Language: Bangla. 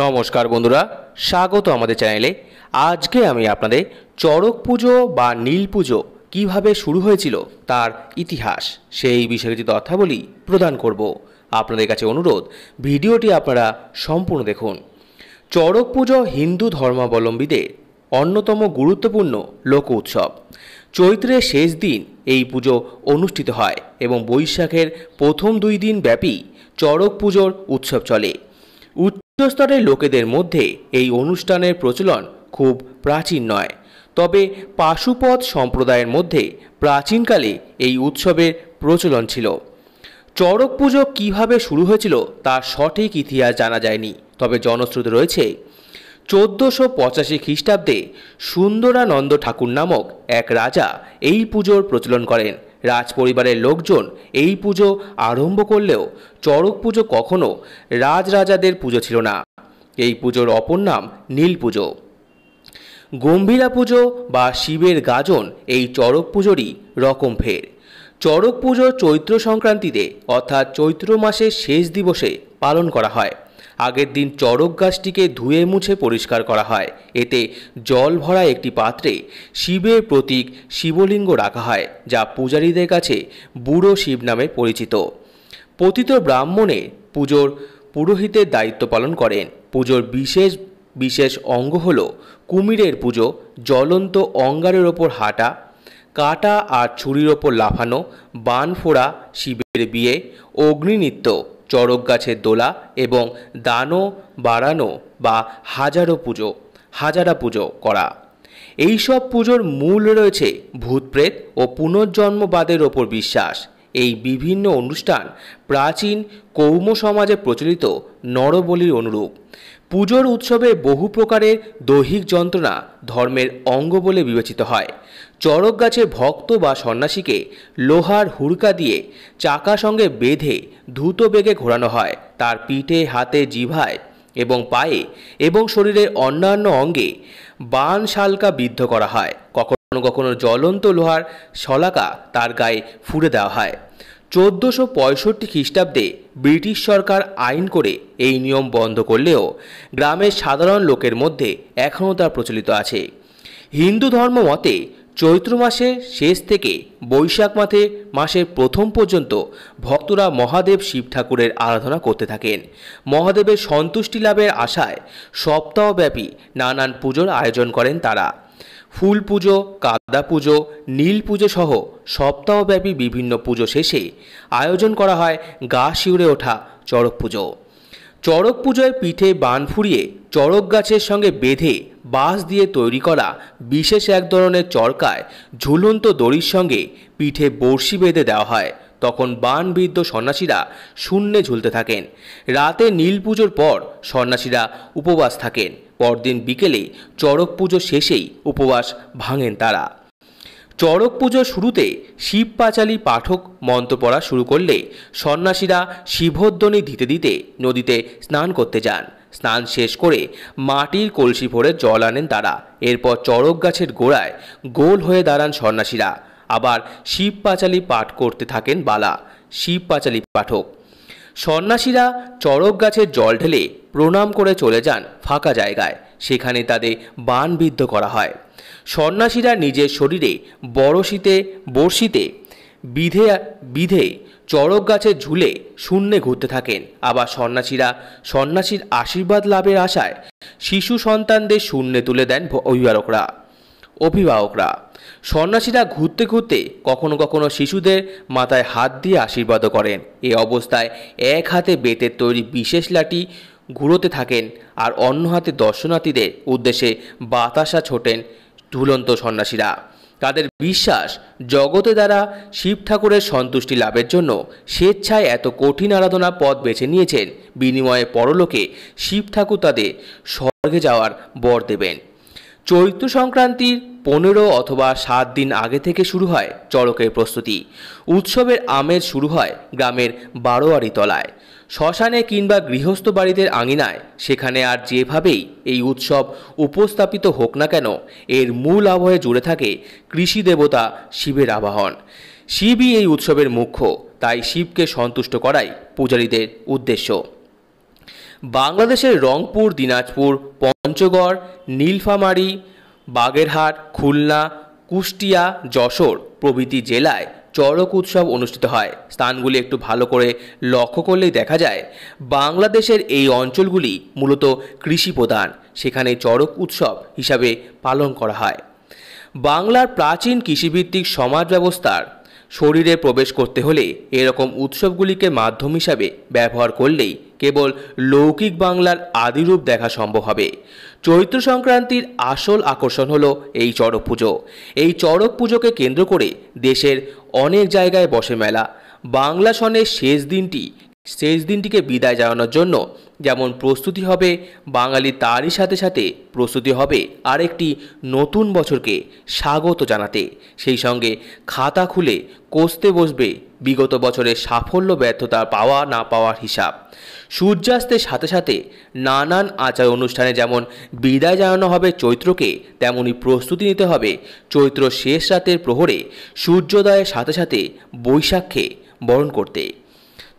নমস্কার বন্ধুরা স্বাগত আমাদের চ্যানেলে আজকে আমি আপনাদের চড়ক পুজো বা নীল পুজো কীভাবে শুরু হয়েছিল তার ইতিহাস সেই বিষয়ে কিছু তথ্যাবলি প্রদান করব আপনাদের কাছে অনুরোধ ভিডিওটি আপনারা সম্পূর্ণ দেখুন চড়ক পুজো হিন্দু ধর্মাবলম্বীদের অন্যতম গুরুত্বপূর্ণ লোক উৎসব চৈত্রের শেষ দিন এই পুজো অনুষ্ঠিত হয় এবং বৈশাখের প্রথম দুই দিন ব্যাপী চড়ক পুজোর উৎসব চলে উচ্চস্তরের লোকেদের মধ্যে এই অনুষ্ঠানের প্রচলন খুব প্রাচীন নয় তবে পাশুপথ সম্প্রদায়ের মধ্যে প্রাচীনকালে এই উৎসবের প্রচলন ছিল চড়ক পুজো কীভাবে শুরু হয়েছিল তার সঠিক ইতিহাস জানা যায়নি তবে জনশ্রুতি রয়েছে চোদ্দোশো পঁচাশি খ্রিস্টাব্দে সুন্দরানন্দ ঠাকুর নামক এক রাজা এই পুজোর প্রচলন করেন রাজপরিবারের লোকজন এই পুজো আরম্ভ করলেও চড়ক পুজো কখনো রাজরাজাদের পুজো ছিল না এই পুজোর অপর নাম নীল পুজো গম্ভীরা পুজো বা শিবের গাজন এই চড়ক পুজোরই রকম ফের চড়ক পুজো চৈত্র সংক্রান্তিতে অর্থাৎ চৈত্র মাসের শেষ দিবসে পালন করা হয় আগের দিন চড়ক গাছটিকে ধুয়ে মুছে পরিষ্কার করা হয় এতে জল ভরা একটি পাত্রে শিবের প্রতীক শিবলিঙ্গ রাখা হয় যা পূজারীদের কাছে বুড়ো শিব নামে পরিচিত পতিত ব্রাহ্মণে পুজোর পুরোহিতের দায়িত্ব পালন করেন পুজোর বিশেষ বিশেষ অঙ্গ হল কুমিরের পুজো জ্বলন্ত অঙ্গারের ওপর হাঁটা কাটা আর ছুরির ওপর লাফানো বান ফোড়া শিবের বিয়ে অগ্নিনৃত্য চড়ক গাছের দোলা এবং দানো বাড়ানো বা হাজারো পুজো হাজারা পুজো করা এইসব পুজোর মূল রয়েছে ভূতপ্রেত ও পুনর্জন্মবাদের ওপর বিশ্বাস এই বিভিন্ন অনুষ্ঠান প্রাচীন কৌম সমাজে প্রচলিত নরবলির অনুরূপ পুজোর উৎসবে বহু প্রকারের দৈহিক যন্ত্রণা ধর্মের অঙ্গ বলে বিবেচিত হয় চড়ক গাছে ভক্ত বা সন্ন্যাসীকে লোহার হুড়কা দিয়ে চাকা সঙ্গে বেঁধে দ্রুত বেগে ঘোরানো হয় তার পিঠে হাতে জিভায় এবং পায়ে এবং শরীরের অন্যান্য অঙ্গে বান শালকা বিদ্ধ করা হয় কখন কখনো কখনো জ্বলন্ত লোহার শলাকা তার গায়ে ফুড়ে দেওয়া হয় চোদ্দোশো পঁয়ষট্টি খ্রিস্টাব্দে ব্রিটিশ সরকার আইন করে এই নিয়ম বন্ধ করলেও গ্রামের সাধারণ লোকের মধ্যে এখনও তা প্রচলিত আছে হিন্দু ধর্ম মতে চৈত্র মাসের শেষ থেকে বৈশাখ মাসে মাসের প্রথম পর্যন্ত ভক্তরা মহাদেব শিব ঠাকুরের আরাধনা করতে থাকেন মহাদেবের সন্তুষ্টি লাভের আশায় সপ্তাহব্যাপী নানান পুজোর আয়োজন করেন তারা ফুল পুজো কাদা পুজো নীল পুজো সহ সপ্তাহব্যাপী বিভিন্ন পুজো শেষে আয়োজন করা হয় গা শিউরে ওঠা চড়ক পুজো চড়ক পুজোয় পিঠে বান ফুরিয়ে চড়ক গাছের সঙ্গে বেঁধে বাঁশ দিয়ে তৈরি করা বিশেষ এক ধরনের চরকায় ঝুলন্ত দড়ির সঙ্গে পিঠে বড়শি বেঁধে দেওয়া হয় তখন বানবৃদ্ধ সন্ন্যাসীরা শূন্যে ঝুলতে থাকেন রাতে নীল পুজোর পর সন্ন্যাসীরা উপবাস থাকেন পরদিন বিকেলে চড়ক পুজো শেষেই উপবাস ভাঙেন তারা চড়ক পুজোর শুরুতে শিব পাঁচালী পাঠক মন্ত্র পড়া শুরু করলে সন্ন্যাসীরা শিভোদ্যনি দিতে দিতে নদীতে স্নান করতে যান স্নান শেষ করে মাটির কলসি ভরে জল আনেন তারা এরপর চড়ক গাছের গোড়ায় গোল হয়ে দাঁড়ান সন্ন্যাসীরা আবার শিব পাঁচালী পাঠ করতে থাকেন বালা শিব পাঁচালী পাঠক সন্ন্যাসীরা চড়ক গাছের জল ঢেলে প্রণাম করে চলে যান ফাঁকা জায়গায় সেখানে তাদের বানবিদ্ধ করা হয় সন্ন্যাসীরা নিজের শরীরে বড়শিতে বড়শিতে বিধে বিধে চড়ক গাছে ঝুলে শূন্যে ঘুরতে থাকেন আবার সন্ন্যাসীরা সন্ন্যাসীর আশীর্বাদ লাভের আশায় শিশু সন্তানদের শূন্যে তুলে দেন অভিভাবকরা অভিভাবকরা সন্ন্যাসীরা ঘুরতে ঘুরতে কখনো কখনো শিশুদের মাথায় হাত দিয়ে আশীর্বাদ করেন এ অবস্থায় এক হাতে বেতের তৈরি বিশেষ লাঠি ঘুরোতে থাকেন আর অন্য হাতে দর্শনার্থীদের উদ্দেশ্যে বাতাসা ছোটেন ঝুলন্ত সন্ন্যাসীরা তাদের বিশ্বাস জগতে দ্বারা শিব ঠাকুরের সন্তুষ্টি লাভের জন্য স্বেচ্ছায় এত কঠিন আরাধনা পথ বেছে নিয়েছেন বিনিময়ে পরলোকে শিব ঠাকুর তাদের স্বর্গে যাওয়ার বর দেবেন চৈত্র সংক্রান্তির পনেরো অথবা সাত দিন আগে থেকে শুরু হয় চড়কের প্রস্তুতি উৎসবের আমেজ শুরু হয় গ্রামের বারোয়ারি তলায় শ্মশানে কিংবা গৃহস্থ বাড়িদের আঙিনায় সেখানে আর যেভাবেই এই উৎসব উপস্থাপিত হোক না কেন এর মূল আবহে জুড়ে থাকে কৃষি দেবতা শিবের আবাহন শিবই এই উৎসবের মুখ্য তাই শিবকে সন্তুষ্ট করাই পূজারীদের উদ্দেশ্য বাংলাদেশের রংপুর দিনাজপুর পঞ্চগড় নীলফামারী বাগেরহাট খুলনা কুষ্টিয়া যশোর প্রভৃতি জেলায় চড়ক উৎসব অনুষ্ঠিত হয় স্থানগুলি একটু ভালো করে লক্ষ্য করলেই দেখা যায় বাংলাদেশের এই অঞ্চলগুলি মূলত কৃষি প্রধান সেখানে চড়ক উৎসব হিসাবে পালন করা হয় বাংলার প্রাচীন কৃষিভিত্তিক সমাজ ব্যবস্থার শরীরে প্রবেশ করতে হলে এরকম উৎসবগুলিকে মাধ্যম হিসাবে ব্যবহার করলেই কেবল লৌকিক বাংলার আদিরূপ দেখা সম্ভব হবে চৈত্র সংক্রান্তির আসল আকর্ষণ হলো এই চড়ক পুজো এই চড়ক পুজোকে কেন্দ্র করে দেশের অনেক জায়গায় বসে মেলা বাংলা সনের শেষ দিনটি শেষ দিনটিকে বিদায় জানানোর জন্য যেমন প্রস্তুতি হবে বাঙালি তারই সাথে সাথে প্রস্তুতি হবে আরেকটি নতুন বছরকে স্বাগত জানাতে সেই সঙ্গে খাতা খুলে কষতে বসবে বিগত বছরের সাফল্য ব্যর্থতা পাওয়া না পাওয়ার হিসাব সূর্যাস্তের সাথে সাথে নানান আচার অনুষ্ঠানে যেমন বিদায় জানানো হবে চৈত্রকে তেমনই প্রস্তুতি নিতে হবে চৈত্র শেষ রাতের প্রহরে সূর্যোদয়ের সাথে সাথে বৈশাখকে বরণ করতে